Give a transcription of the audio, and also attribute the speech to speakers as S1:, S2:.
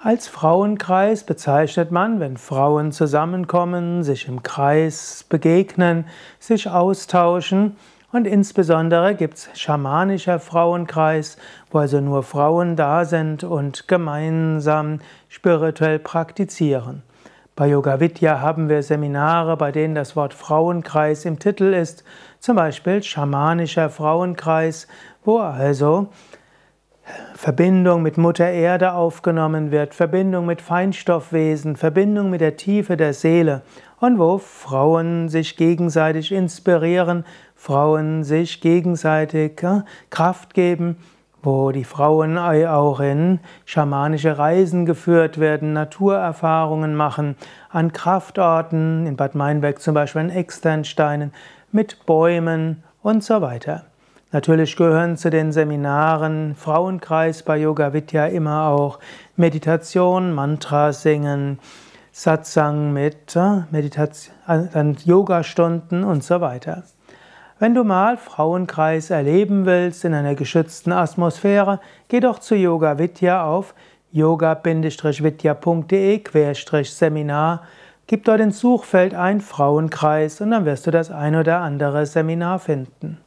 S1: Als Frauenkreis bezeichnet man, wenn Frauen zusammenkommen, sich im Kreis begegnen, sich austauschen und insbesondere gibt es schamanischer Frauenkreis, wo also nur Frauen da sind und gemeinsam spirituell praktizieren. Bei Yoga Vidya haben wir Seminare, bei denen das Wort Frauenkreis im Titel ist, zum Beispiel schamanischer Frauenkreis, wo also Verbindung mit Mutter Erde aufgenommen wird, Verbindung mit Feinstoffwesen, Verbindung mit der Tiefe der Seele und wo Frauen sich gegenseitig inspirieren, Frauen sich gegenseitig äh, Kraft geben, wo die Frauen auch in schamanische Reisen geführt werden, Naturerfahrungen machen, an Kraftorten, in Bad Meinberg zum Beispiel an Externsteinen, mit Bäumen und so weiter. Natürlich gehören zu den Seminaren Frauenkreis bei Yoga Vidya immer auch Meditation, Mantra singen, Satsang mit äh, Meditation, äh, Yogastunden und so weiter. Wenn du mal Frauenkreis erleben willst in einer geschützten Atmosphäre, geh doch zu Yoga Vidya auf yoga-vidya.de-seminar. Gib dort ins Suchfeld ein Frauenkreis und dann wirst du das ein oder andere Seminar finden.